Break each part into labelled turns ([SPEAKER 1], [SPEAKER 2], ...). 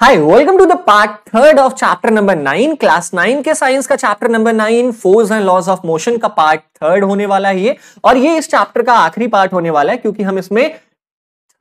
[SPEAKER 1] Hi welcome to the part third of chapter number nine class nine के science का chapter number nine force and laws of motion का part third होने वाला है ये और ये इस चैप्टर का आखिरी पार्ट होने वाला है क्योंकि हम इसमें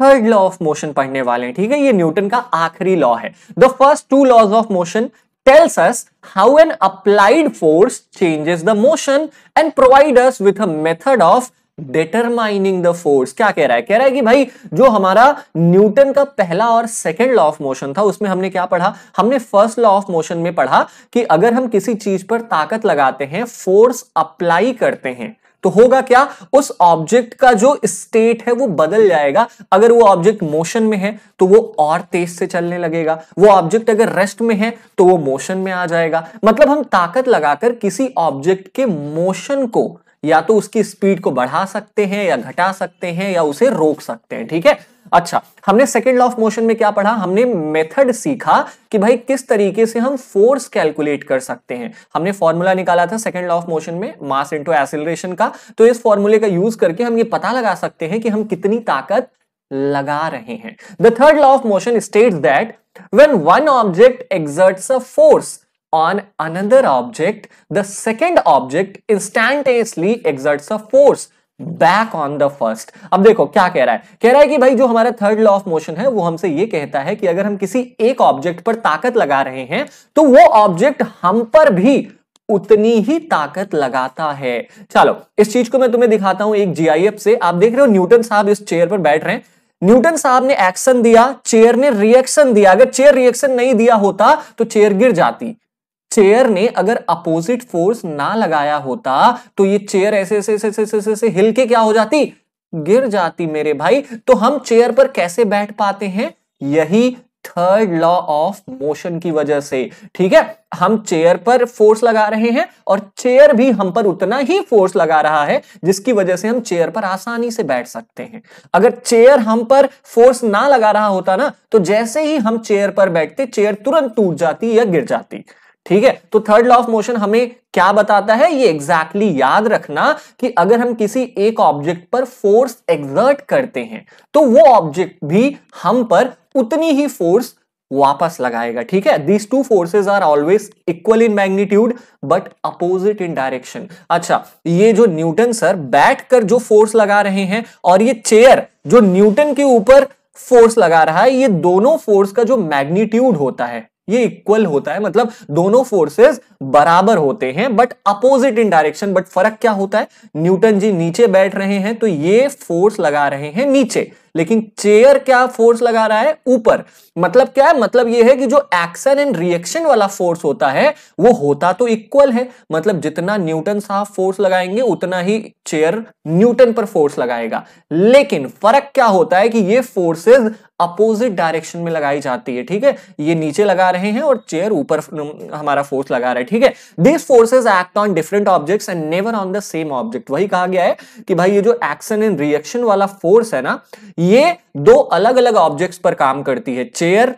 [SPEAKER 1] थर्ड लॉ ऑफ मोशन पढ़ने वाले हैं ठीक है ये न्यूटन का आखिरी लॉ है the first two laws of motion tells us how an applied force changes the motion and provide us with a method of determining the force क्या कह रहा है कह रहा है कि भाई जो हमारा न्यूटन का पहला और सेकेंड लॉ ऑफ मोशन था उसमें हमने क्या पढ़ा हमने फर्स्ट लॉ ऑफ मोशन में पढ़ा कि अगर हम किसी चीज पर ताकत लगाते हैं फोर्स अप्लाई करते हैं तो होगा क्या उस ऑब्जेक्ट का जो स्टेट है वो बदल जाएगा अगर वो ऑब्जेक्ट मोशन में है तो वो और तेज से चलने लगेगा वो ऑब्जेक्ट अगर रेस्ट में है तो वो मोशन में आ जाएगा मतलब हम ताकत लगाकर किसी ऑब्जेक्ट के मोशन को या तो उसकी स्पीड को बढ़ा सकते हैं या घटा सकते हैं या उसे रोक सकते हैं ठीक है अच्छा हमने सेकेंड लॉ ऑफ मोशन में क्या पढ़ा हमने मेथड सीखा कि भाई किस तरीके से हम फोर्स कैलकुलेट कर सकते हैं हमने फॉर्मूला निकाला था सेकेंड लॉ ऑफ मोशन में मास इंटू एसिलेशन का तो इस फॉर्मूले का यूज करके हम ये पता लगा सकते हैं कि हम कितनी ताकत लगा रहे हैं the third law of motion state that when one object exerts a force on another object, the second object instantaneously exerts a force back on the first अब देखो क्या कह रहा है कह रहा है कि भाई जो हमारा थर्ड लॉ ऑफ मोशन है वो हमसे ये कहता है कि अगर हम किसी एक ऑब्जेक्ट पर ताकत लगा रहे हैं तो वो ऑब्जेक्ट हम पर भी उतनी ही ताकत लगाता है चलो इस चीज को मैं तुम्हें दिखाता हूं एक जीआईएफ से आप देख रहे हो न्यूटन साहब इस चेयर पर बैठ रहे हैं न्यूटन साहब ने एक्शन दिया चेयर ने रिएक्शन दिया अगर चेयर रिएक्शन नहीं दिया होता तो चेयर गिर जाती चेयर ने अगर अपोजिट फोर्स ना लगाया होता तो ये चेयर ऐसे ऐसे ऐसे ऐसे ऐसे ऐसे हिल के क्या हो जाती गिर जाती मेरे भाई तो हम चेयर पर कैसे बैठ पाते हैं यही थर्ड लॉ ऑफ मोशन की वजह से ठीक है हम चेयर पर फोर्स लगा रहे हैं और चेयर भी हम पर उतना ही फोर्स लगा रहा है जिसकी वजह से हम चेयर पर आसानी से बैठ सकते हैं अगर चेयर हम पर फोर्स ना लगा रहा होता ना तो जैसे ही हम चेयर पर बैठते चेयर तुरंत टूट जाती या गिर जाती ठीक है तो थर्ड लॉ ऑफ मोशन हमें क्या बताता है ये एग्जैक्टली exactly याद रखना कि अगर हम किसी एक ऑब्जेक्ट पर फोर्स एग्जर्ट करते हैं तो वो ऑब्जेक्ट भी हम पर उतनी ही फोर्स वापस लगाएगा ठीक है these two forces are always equal in magnitude but opposite in direction अच्छा ये जो न्यूटन सर बैठ कर जो फोर्स लगा रहे हैं और ये चेयर जो न्यूटन के ऊपर फोर्स लगा रहा है ये दोनों फोर्स का जो मैग्नीट्यूड होता है ये इक्वल होता है मतलब दोनों फोर्सेस बराबर होते हैं but opposite in direction but फर्क क्या होता है न्यूटन जी नीचे बैठ रहे हैं तो ये फोर्स लगा रहे हैं नीचे लेकिन चेयर क्या फोर्स लगा रहा है ऊपर मतलब क्या है मतलब यह है कि जो एक्शन एंड रिएक्शन वाला फोर्स होता है वो होता तो इक्वल है मतलब जितना न्यूटन साहब फोर्स लगाएंगे उतना ही चेयर न्यूटन पर फोर्स लगाएगा लेकिन फर्क क्या होता है कि ये फोर्सेस अपोजिट डायरेक्शन में लगाई जाती है ठीक है ये नीचे लगा रहे हैं और चेयर ऊपर हमारा फोर्स लगा रहा है ठीक है this forces act on different object and never on the same object वही कहा गया है कि भाई ये जो एक्शन एंड रिएक्शन वाला फोर्स है ना ये दो अलग अलग ऑब्जेक्ट्स पर काम करती है चेयर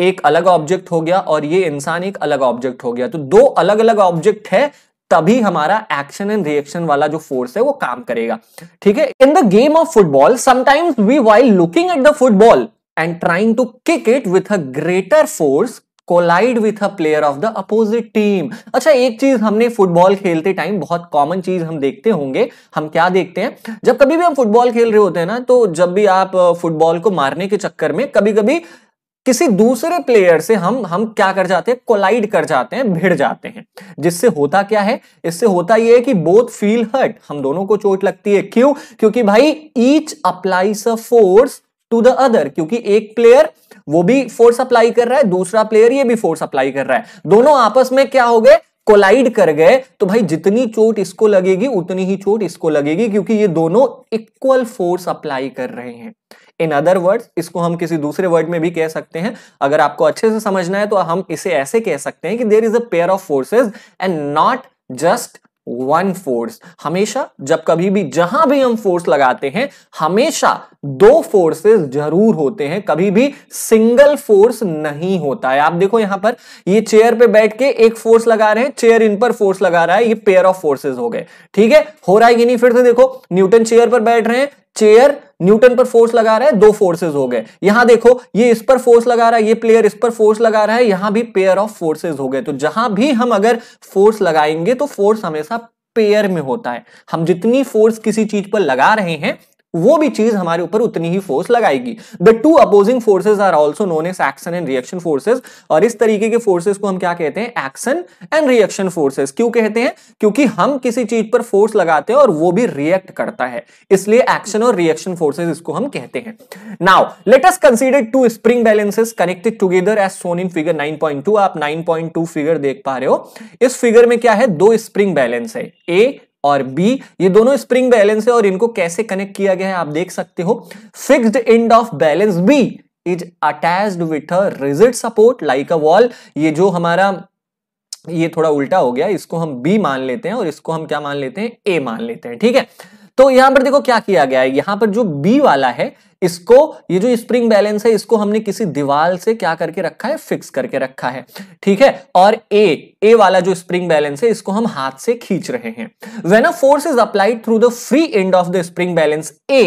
[SPEAKER 1] एक अलग ऑब्जेक्ट हो गया और ये इंसान एक अलग ऑब्जेक्ट हो गया तो दो अलग अलग ऑब्जेक्ट है तभी हमारा एक्शन एंड रिएक्शन वाला जो फोर्स है वो काम करेगा ठीक है in the game of football sometimes we while looking at the football and trying to kick it with a greater force collide with a player of the opposite team अच्छा एक चीज हमने फुटबॉल खेलते टाइम बहुत common चीज हम देखते होंगे हम क्या देखते हैं जब कभी भी हम फुटबॉल खेल रहे होते हैं ना तो जब भी आप फुटबॉल को मारने के चक्कर में कभी कभी किसी दूसरे प्लेयर से हम हम क्या कर जाते हैं कोलाइड कर जाते हैं भिड़ जाते हैं जिससे होता क्या है इससे होता यह है कि बोथ फील हर्ट हम दोनों को चोट लगती है क्यों क्योंकि भाई each applies a force to the other क्योंकि एक प्लेयर वो भी फोर्स अप्लाई कर रहा है दूसरा प्लेयर ये भी फोर्स अप्लाई कर रहा है दोनों आपस में क्या हो गए कोलाइड कर गए तो भाई जितनी चोट इसको लगेगी उतनी ही चोट इसको लगेगी क्योंकि ये दोनों इक्वल फोर्स अप्लाई कर रहे हैं इन अदर वर्ड्स इसको हम किसी दूसरे वर्ड में भी कह सकते हैं अगर आपको अच्छे से समझना है तो हम इसे ऐसे कह सकते हैं कि there is a pair of forces and not just one force हमेशा जब कभी भी जहां भी हम फोर्स लगाते हैं हमेशा दो फोर्सेस जरूर होते हैं कभी भी सिंगल फोर्स नहीं होता है आप देखो यहां पर ये चेयर पे बैठ के एक फोर्स लगा रहे हैं चेयर इन पर फोर्स लगा रहा है ये पेयर ऑफ फोर्सेस हो गए ठीक है हो रहा है कि नहीं फिर से देखो न्यूटन चेयर पर बैठ रहे हैं चेयर न्यूटन पर फोर्स लगा रहा है दो फोर्सेस हो गए यहां देखो ये इस पर फोर्स लगा रहा है ये प्लेयर इस पर फोर्स लगा रहा है यहां भी पेयर ऑफ फोर्सेस हो गए तो जहां भी हम अगर फोर्स लगाएंगे तो फोर्स हमेशा पेयर में होता है हम जितनी फोर्स किसी चीज पर लगा रहे हैं वो भी चीज हमारे ऊपर उतनी ही फोर्स लगाएगी the two opposing forces are also known as action and reaction forces और इस तरीके के फोर्सेज को हम क्या कहते हैं एक्शन एंड रिएक्शन फोर्सेज क्यों कहते हैं क्योंकि हम किसी चीज पर फोर्स लगाते हैं और वो भी रिएक्ट करता है इसलिए एक्शन और रिएक्शन फोर्सेज इसको हम कहते हैं now let's consider two spring balances connected together as shown in figure two आप टू फिगर देख पा रहे हो इस फिगर में क्या है दो स्प्रिंग बैलेंस है ए और बी ये दोनों स्प्रिंग बैलेंस है और इनको कैसे कनेक्ट किया गया है आप देख सकते हो fixed end of balance B is attached with a rigid support like a wall ये जो हमारा ये थोड़ा उल्टा हो गया इसको हम बी मान लेते हैं और इसको हम क्या मान लेते हैं ए मान लेते हैं ठीक है तो यहां पर देखो क्या किया गया है यहां पर जो बी वाला है इसको ये जो स्प्रिंग बैलेंस है इसको हमने किसी दीवार से क्या करके रखा है फिक्स करके रखा है ठीक है और ए ए वाला जो स्प्रिंग बैलेंस है इसको हम हाथ से खींच रहे हैं when a force is applied through the free end of the spring balance A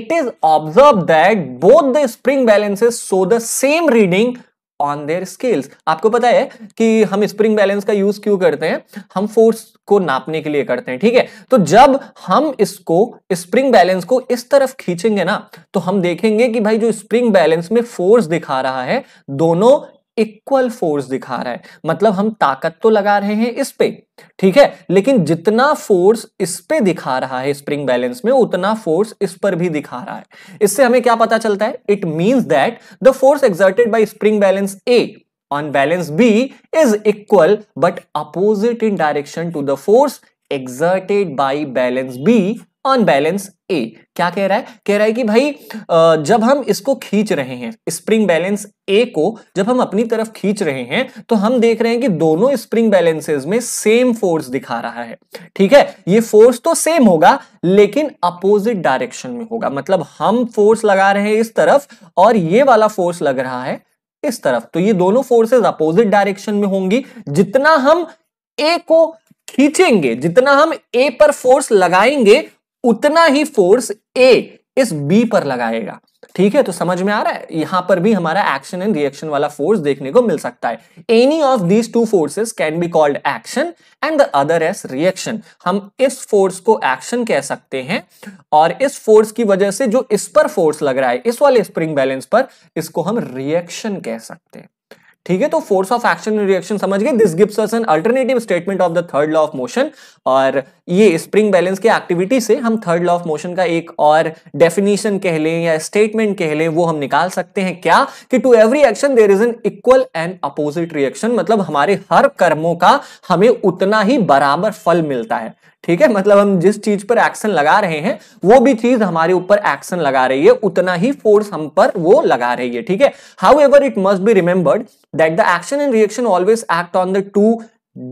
[SPEAKER 1] it is observe that both the spring balances show the same reading on their scales आपको पता है कि हम स्प्रिंग बैलेंस का use क्यों करते हैं हम फोर्स को नापने के लिए करते हैं ठीक है तो जब हम इसको स्प्रिंग बैलेंस को इस तरफ खींचेंगे ना तो हम देखेंगे कि भाई जो स्प्रिंग बैलेंस में फोर्स दिखा रहा है दोनों इक्वल फोर्स दिखा रहा है मतलब हम ताकत तो लगा रहे हैं इस पे ठीक है लेकिन जितना फोर्स इस पे दिखा रहा है स्प्रिंग बैलेंस में उतना फोर्स इस पर भी दिखा रहा है इससे हमें क्या पता चलता है it means that the force exerted by spring balance A on balance B is equal but opposite in direction to the force exerted by balance B on balance A क्या कह रहा है कह रहा है कि भाई जब हम इसको खींच रहे हैं स्प्रिंग बैलेंस ए को जब हम अपनी तरफ खींच रहे हैं तो हम देख रहे हैं कि दोनों स्प्रिंग बैलेंसेज में सेम फोर्स दिखा रहा है ठीक है ये फोर्स तो सेम होगा लेकिन अपोजिट डायरेक्शन में होगा मतलब हम फोर्स लगा रहे हैं इस तरफ और ये वाला फोर्स लग रहा है इस तरफ तो ये दोनों फोर्सेस अपोजिट डायरेक्शन में होंगी जितना हम ए को खींचेंगे जितना हम ए पर फोर्स लगाएंगे उतना ही फोर्स ए इस बी पर लगाएगा ठीक है तो समझ में आ रहा है यहां पर भी हमारा एक्शन एंड रिएक्शन वाला फोर्स देखने को मिल सकता है any of these two forces can be called action and the other as reaction हम इस फोर्स को एक्शन कह सकते हैं और इस फोर्स की वजह से जो इस पर फोर्स लग रहा है इस वाले स्प्रिंग बैलेंस पर इसको हम रिएक्शन कह सकते हैं ठीक है तो फोर्स ऑफ एक्शन रिएक्शन समझ गए this gives us an alternative statement of the third law of motion और ये स्प्रिंग बैलेंस की एक्टिविटी से हम थर्ड लॉ ऑफ मोशन का एक और डेफिनेशन कह लें या स्टेटमेंट कह लें वो हम निकाल सकते हैं क्या कि to every action there is an equal and opposite reaction मतलब हमारे हर कर्मों का हमें उतना ही बराबर फल मिलता है ठीक है मतलब हम जिस चीज पर एक्शन लगा रहे हैं वो भी चीज हमारे ऊपर एक्शन लगा रही है उतना ही फोर्स हम पर वो लगा रही है ठीक है however it must be remembered that the action and reaction always act on the two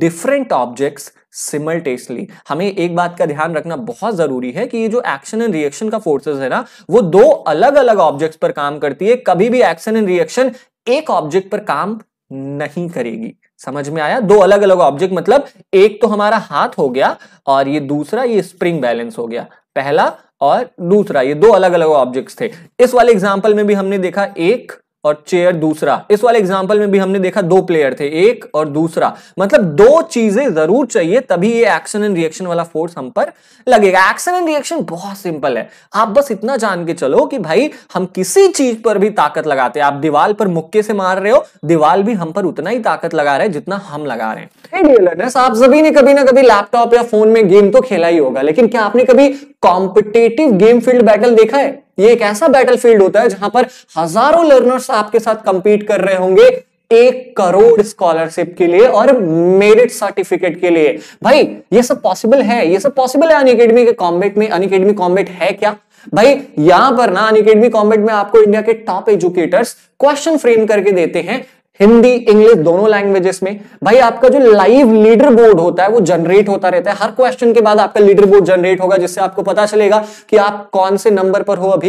[SPEAKER 1] different objects simultaneously हमें एक बात का ध्यान रखना बहुत जरूरी है कि ये जो एक्शन एंड रिएक्शन का फोर्सेज है ना वो दो अलग अलग ऑब्जेक्ट्स पर काम करती है कभी भी एक्शन एंड रिएक्शन एक ऑब्जेक्ट पर काम नहीं करेगी समझ में आया दो अलग अलग ऑब्जेक्ट मतलब एक तो हमारा हाथ हो गया और ये दूसरा ये स्प्रिंग बैलेंस हो गया पहला और दूसरा ये दो अलग अलग ऑब्जेक्ट्स थे इस वाले एग्जाम्पल में भी हमने देखा एक और चेयर दूसरा इस वाले एग्जाम्पल में भी हमने देखा दो प्लेयर थे एक और दूसरा मतलब दो चीजें जरूर चाहिए तभी ये एक्शन एंड रिएक्शन वाला फोर्स हम पर लगेगा एक्शन एंड रिएक्शन बहुत सिंपल है आप बस इतना जान के चलो कि भाई हम किसी चीज पर भी ताकत लगाते हैं आप दीवाल पर मुक्के से मार रहे हो दीवाल भी हम पर उतना ही ताकत लगा रहे हैं जितना हम लगा रहे हैं आप सभी ने कभी ना कभी लैपटॉप या फोन में गेम तो खेला ही होगा लेकिन क्या आपने कभी कॉम्पिटेटिव गेम फील्ड बैटल देखा है ये एक ऐसा बैटल फील्ड होता है जहां पर हजारों लर्नर्स आपके साथ कंपीट कर रहे होंगे एक करोड़ स्कॉलरशिप के लिए और मेरिट सर्टिफिकेट के लिए भाई ये सब पॉसिबल है ये सब पॉसिबल है अनकेडमी के कॉम्बेट में अनकेडमी कॉम्बेट है क्या भाई यहां पर ना अनकेडमी कॉम्बेट में आपको इंडिया के टॉप एजुकेटर्स क्वेश्चन फ्रेम करके देते हैं हिंदी इंग्लिश दोनों लैंग्वेजेस में भाई आपका जो लाइव लीडर बोर्ड होता है वो जनरेट होता रहता है हर क्वेश्चन के बाद आपका लीडर बोर्ड जनरेट होगा जिससे आपको पता चलेगा कि आप कौन से नंबर पर हो अभी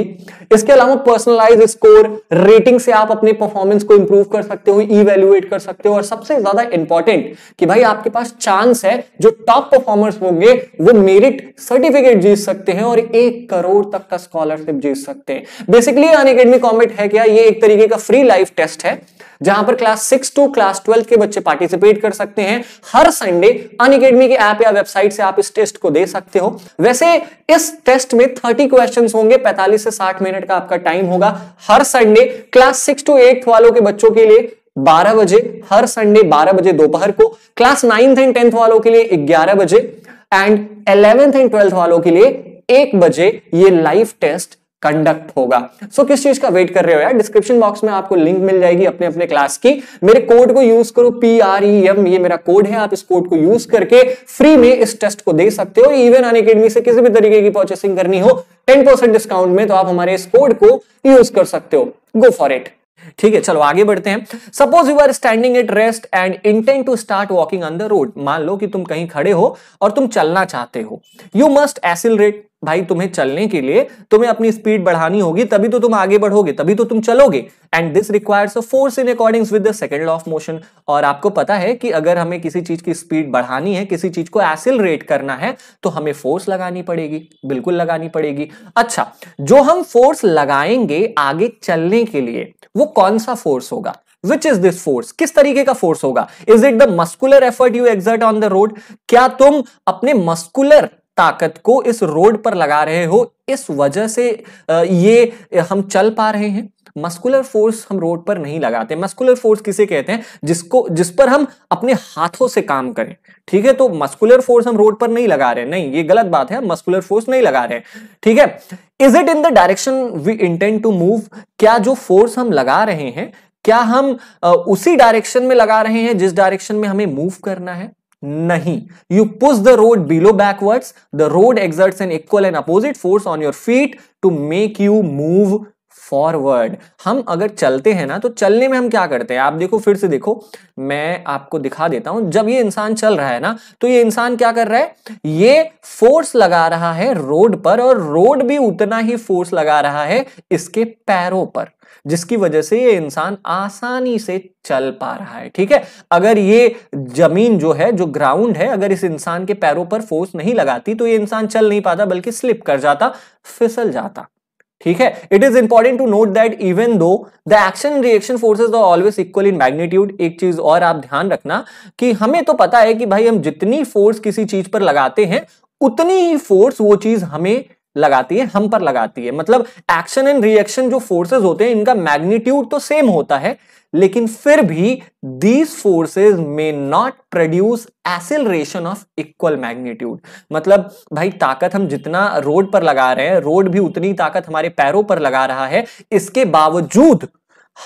[SPEAKER 1] इसके अलावा पर्सनलाइज स्कोर रेटिंग से आप अपने परफॉर्मेंस को इंप्रूव कर सकते हो इवेल्युएट कर सकते हो और सबसे ज्यादा इंपॉर्टेंट कि भाई आपके पास चांस है जो टॉप परफॉर्मर्स होंगे वो मेरिट सर्टिफिकेट जीत सकते हैं और एक करोड़ तक का स्कॉलरशिप जीत सकते हैं बेसिकली अन अकेडमी कॉमेट है क्या ये एक तरीके का फ्री लाइव टेस्ट है जहां पर class six to class twelve के बच्चे पार्टिसिपेट कर सकते हैं हर संडे अन अकेडमी के ऐप या वेबसाइट से आप इस टेस्ट को दे सकते हो वैसे इस टेस्ट में थर्टी क्वेश्चन होंगे पैंतालीस से साठ मिनट का आपका टाइम होगा हर Sunday class six to eight वालों के बच्चों के लिए 12 बजे हर संडे 12 बजे दोपहर को क्लास नाइन्थ एंड टेंथ वालों के लिए 11 बजे एंड 11th एंड ट्वेल्थ वालों के लिए एक बजे ये लाइव टेस्ट कंडक्ट होगा सो so, किस चीज का वेट कर रहे हो यार डिस्क्रिप्शन बॉक्स में आपको लिंक मिल जाएगी अपने अपने क्लास की मेरे कोड को यूज करो पी आर ई एम ये मेरा कोड है आप इस कोड को यूज करके फ्री में इस टेस्ट को दे सकते हो इवन अन अकेडमी से किसी भी तरीके की परचेसिंग करनी हो टेन परसेंट डिस्काउंट में तो आप हमारे इस कोड को यूज कर सकते हो गो फॉर इट ठीक है चलो आगे बढ़ते हैं suppose you are standing at rest and intent to start walking on the road मान लो कि तुम कहीं खड़े हो और तुम चलना चाहते हो यू मस्ट एसिलरेट भाई तुम्हें चलने के लिए तुम्हें अपनी स्पीड बढ़ानी होगी तभी तो तुम आगे बढ़ोगे तभी तो तुम चलोगे and this requires a force in according with the second law of motion और आपको पता है कि अगर हमें किसी चीज की स्पीड बढ़ानी है किसी चीज को एसिलरेट करना है तो हमें फोर्स लगानी पड़ेगी बिल्कुल लगानी पड़ेगी अच्छा जो हम फोर्स लगाएंगे आगे चलने के लिए वो कौन सा फोर्स होगा विच इज दिस फोर्स किस तरीके का फोर्स होगा is it the muscular effort you exert on the road क्या तुम अपने मस्कुलर ताकत को इस रोड पर लगा रहे हो इस वजह से ये हम चल पा रहे हैं मस्कुलर फोर्स हम रोड पर नहीं लगाते मस्कुलर फोर्स किसे कहते हैं जिसको जिस पर हम अपने हाथों से काम करें ठीक है तो मस्कुलर फोर्स हम रोड पर नहीं लगा रहे नहीं ये गलत बात है मस्कुलर फोर्स नहीं लगा रहे ठीक है is it in the direction we intend to move क्या जो फोर्स हम लगा रहे हैं क्या हम उसी डायरेक्शन में लगा रहे हैं जिस डायरेक्शन में हमें मूव करना है Nahi. You push the road below backwards. The road exerts an equal and opposite force on your feet to make you move forward हम अगर चलते हैं ना तो चलने में हम क्या करते हैं आप देखो फिर से देखो मैं आपको दिखा देता हूं जब ये इंसान चल रहा है ना तो ये इंसान क्या कर रहा है ये फोर्स लगा रहा है रोड पर और रोड भी उतना ही फोर्स लगा रहा है इसके पैरों पर जिसकी वजह से ये इंसान आसानी से चल पा रहा है ठीक है अगर ये जमीन जो है जो ग्राउंड है अगर इस इंसान के पैरों पर फोर्स नहीं लगाती तो ये इंसान चल नहीं पाता बल्कि स्लिप कर जाता फिसल जाता ठीक है it is important to note that even though the action reaction forces are always equal in magnitude एक चीज और आप ध्यान रखना कि हमें तो पता है कि भाई हम जितनी फोर्स किसी चीज पर लगाते हैं उतनी ही फोर्स वो चीज हमें लगाती है हम पर लगाती है मतलब एक्शन एंड रिएक्शन जो फोर्सेस होते हैं इनका मैग्नीट्यूड तो सेम होता है लेकिन फिर भी these forces may not produce acceleration of equal magnitude मतलब भाई ताकत हम जितना रोड पर लगा रहे हैं रोड भी उतनी ताकत हमारे पैरों पर लगा रहा है इसके बावजूद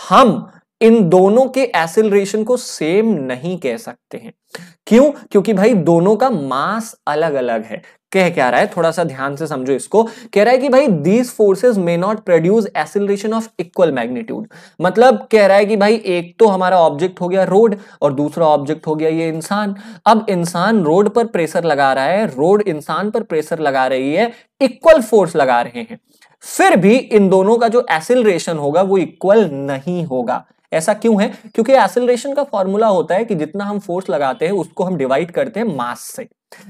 [SPEAKER 1] हम इन दोनों के एसिलेशन को सेम नहीं कह सकते हैं क्यों क्योंकि भाई दोनों का मास अलग अलग है कह क्या रहा है थोड़ा सा ध्यान से समझो इसको कह रहा है कि भाई these forces may not produce acceleration of equal magnitude मतलब कह रहा है कि भाई एक तो हमारा ऑब्जेक्ट हो गया रोड और दूसरा ऑब्जेक्ट हो गया ये इंसान अब इंसान रोड पर प्रेशर लगा रहा है रोड इंसान पर प्रेशर लगा रही है इक्वल फोर्स लगा रहे हैं फिर भी इन दोनों का जो एसिलरेशन होगा वो इक्वल नहीं होगा ऐसा क्यों है क्योंकि एसिलरेशन का फॉर्मूला होता है कि जितना हम फोर्स लगाते हैं उसको हम डिवाइड करते हैं मास से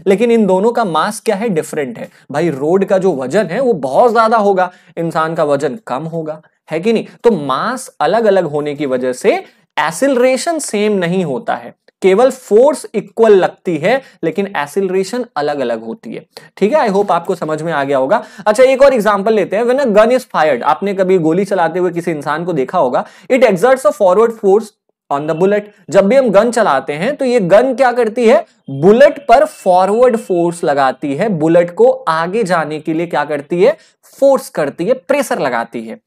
[SPEAKER 1] लेकिन इन दोनों का मास क्या है डिफरेंट है भाई रोड का जो वजन है वो बहुत ज्यादा होगा इंसान का वजन कम होगा है कि नहीं तो मास अलग अलग होने की वजह से एसिलरेशन सेम नहीं होता है केवल फोर्स इक्वल लगती है लेकिन एसिलरेशन अलग अलग होती है ठीक है आई होप आपको समझ में आ गया होगा अच्छा एक और एग्जांपल लेते हैं when a gun is fired आपने कभी गोली चलाते हुए किसी इंसान को देखा होगा it exerts a forward force on the bullet जब भी हम गन चलाते हैं तो ये गन क्या करती है बुलेट पर फॉरवर्ड फोर्स लगाती है बुलेट को आगे जाने के लिए क्या करती है फोर्स करती है प्रेशर लगाती है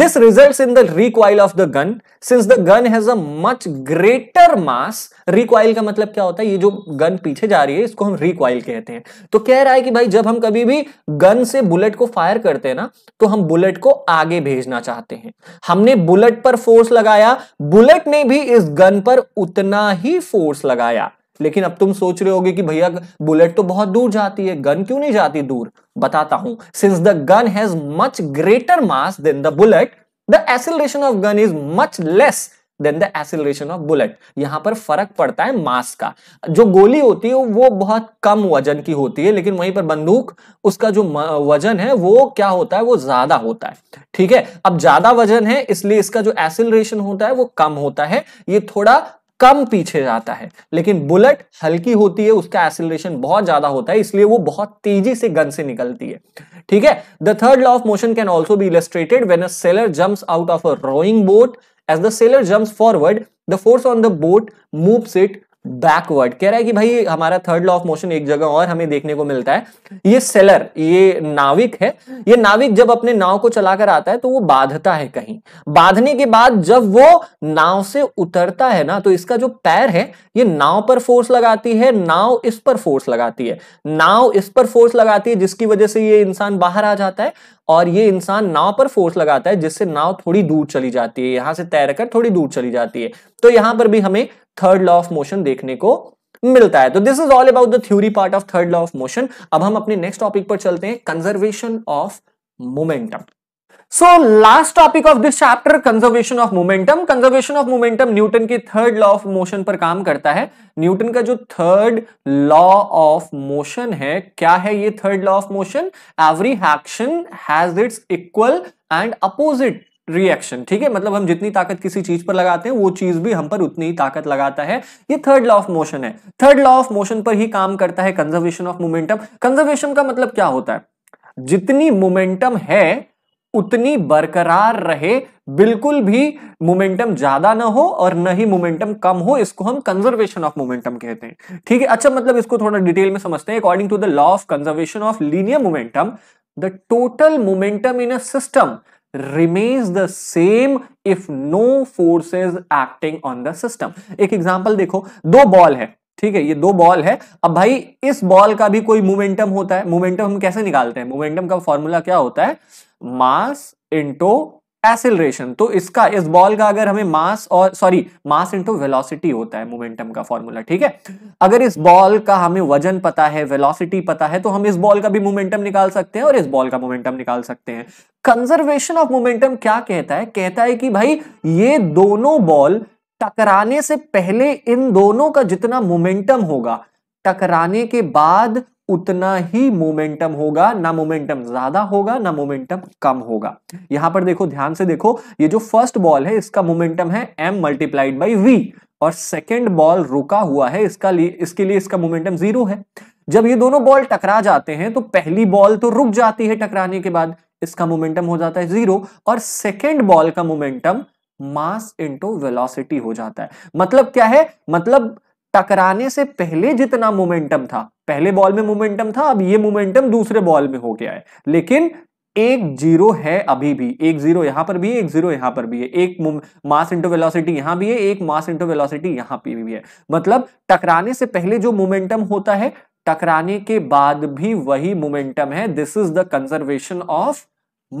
[SPEAKER 1] this result in the recoil of the gun since the gun has much greater mass recoil का मतलब क्या होता है ये जो गन पीछे जा रही है इसको हम रिक्वाइल कहते हैं तो कह रहा है कि भाई जब हम कभी भी गन से बुलेट को फायर करते हैं ना तो हम बुलेट को आगे भेजना चाहते हैं हमने बुलेट पर फोर्स लगाया बुलेट ने भी इस गन पर उतना ही फोर्स लगाया लेकिन अब तुम सोच रहे होगे कि भैया बुलेट तो बहुत दूर जाती है गन क्यों नहीं जाती दूर बताता हूं since the gun has much greater mass than the bullet the acceleration of gun is much less than the acceleration of bullet यहां पर फर्क पड़ता है मास का जो गोली होती है वो बहुत कम वजन की होती है लेकिन वहीं पर बंदूक उसका जो वजन है वो क्या होता है वो ज्यादा होता है ठीक है अब ज्यादा वजन है इसलिए इसका जो एसिलेशन होता है वो कम होता है ये थोड़ा कम पीछे जाता है लेकिन बुलेट हल्की होती है उसका एसिलेशन बहुत ज्यादा होता है इसलिए वो बहुत तेजी से गन से निकलती है ठीक है the third law of motion can also be illustrated when a sailor jumps out of a rowing boat as the sailor jump forward the force on the boat move it backward कह रहा है कि भाई हमारा third law of motion एक जगह और हमें देखने को मिलता है ये सेलर ये नाविक है ये नाविक जब अपने नाव को चलाकर आता है तो वो बांधता है कहीं बांधने के बाद जब वो नाव से उतरता है ना तो इसका जो पैर है ये नाव पर फोर्स लगाती है नाव इस पर फोर्स लगाती है नाव इस पर फोर्स लगाती है जिसकी वजह से ये इंसान बाहर आ जाता है और ये इंसान नाव पर फोर्स लगाता है जिससे नाव थोड़ी दूर चली जाती है यहां से तैरकर थोड़ी दूर चली जाती है तो यहां पर भी हमें थर्ड लॉ ऑफ मोशन देखने को मिलता है तो this is all about the theory part of third law of motion अब हम अपने नेक्स्ट टॉपिक पर चलते हैं conservation of momentum so last topic of this chapter conservation of momentum conservation of momentum Newton के थर्ड लॉ ऑफ मोशन पर काम करता है न्यूटन का जो थर्ड लॉ ऑफ मोशन है क्या है ये third law of motion every action has its equal and opposite reaction ठीक है मतलब हम जितनी ताकत किसी चीज पर लगाते हैं वो चीज भी हम पर उतनी ही ताकत लगाता है ये थर्ड लॉ ऑफ मोशन है थर्ड लॉ ऑफ मोशन पर ही काम करता है कंजर्वेशन ऑफ मोमेंटम कंजर्वेशन का मतलब क्या होता है जितनी मोमेंटम है उतनी बरकरार रहे बिल्कुल भी मोमेंटम ज्यादा ना हो और न ही मोमेंटम कम हो इसको हम कंजर्वेशन ऑफ मोमेंटम कहते हैं ठीक है अच्छा मतलब इसको थोड़ा डिटेल में समझते हैं according to the law of conservation of linear momentum the total momentum in a system remains the same if no forces acting on the system एक एग्जाम्पल देखो दो बॉल है ठीक है ये दो बॉल है अब भाई इस बॉल का भी कोई मोमेंटम होता है मोमेंटम हम कैसे निकालते हैं मोमेंटम का फॉर्मूला क्या होता है मास इंटो एसिलेशन तो इसका इस बॉल का अगर हमें मास और सॉरी मास इंटो वेलोसिटी होता है मोमेंटम का फॉर्मूला ठीक है अगर इस बॉल का हमें वजन पता है वेलोसिटी पता है तो हम इस बॉल का भी मोमेंटम निकाल सकते हैं और इस बॉल का मोमेंटम निकाल सकते हैं कंजर्वेशन ऑफ मोमेंटम क्या कहता है कहता है कि भाई ये दोनों बॉल टकराने से पहले इन दोनों का जितना मोमेंटम होगा टकराने के बाद उतना ही मोमेंटम होगा ना मोमेंटम ज्यादा होगा ना मोमेंटम कम होगा यहां पर देखो ध्यान से देखो ये जो फर्स्ट बॉल है इसका मोमेंटम है एम मल्टीप्लाइड बाई वी और सेकेंड बॉल रुका हुआ है इसका लिए इसके लिए इसका मोमेंटम जीरो है जब ये दोनों बॉल टकरा जाते हैं तो पहली बॉल तो रुक जाती है टकराने के बाद इसका मोमेंटम हो जाता है जीरो और सेकेंड बॉल का मोमेंटम मास इंटू वेलोसिटी हो जाता है मतलब क्या है मतलब टकराने से पहले जितना मोमेंटम था पहले बॉल में मोमेंटम था अब ये मोमेंटम दूसरे बॉल में हो गया है लेकिन एक जीरो है अभी भी एक जीरो यहां पर भी है एक जीरो यहां पर भी है एक मास इंटो वेलोसिटी यहां भी है एक मास इंटो वेलोसिटी यहां पर भी है मतलब टकराने से पहले जो मोमेंटम होता है टकराने के बाद भी वही मोमेंटम है this is the conservation of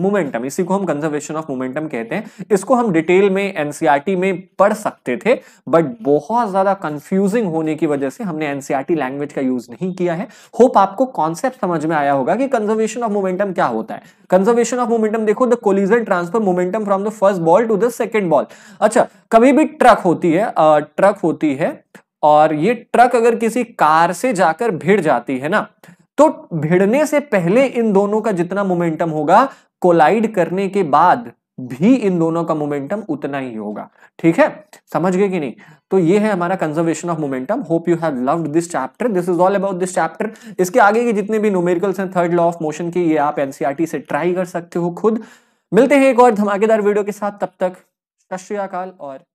[SPEAKER 1] momentum इसी को हम कंजर्वेशन ऑफ मोमेंटम कहते हैं इसको हम डिटेल में एनसीईआरटी e में पढ़ सकते थे बट बहुत ज्यादा कंफ्यूजिंग होने की वजह से हमने एनसीईआरटी लैंग्वेज e का यूज नहीं किया है होप आपको कॉन्सेप्ट समझ में आया होगा कि कंजर्वेशन ऑफ मोमेंटम क्या होता है कंजर्वेशन ऑफ मोमेंटम देखो the collision transfer momentum from the first ball to the second ball अच्छा कभी भी ट्रक होती है आ, ट्रक होती है और ये ट्रक अगर किसी कार से जाकर भिड़ जाती है ना तो भिड़ने से पहले इन दोनों का जितना मोमेंटम होगा कोलाइड करने के बाद भी इन दोनों का मोमेंटम उतना ही होगा ठीक है समझ गए कि नहीं तो ये है हमारा conservation of momentum hope you have loved this chapter this is all about this chapter इसके आगे के जितने भी न्यूमेरिकल्स हैं थर्ड लॉ ऑफ मोशन के ये आप एनसीआरटी e से ट्राई कर सकते हो खुद मिलते हैं एक और धमाकेदार वीडियो के साथ तब तक सत श्रीकाल और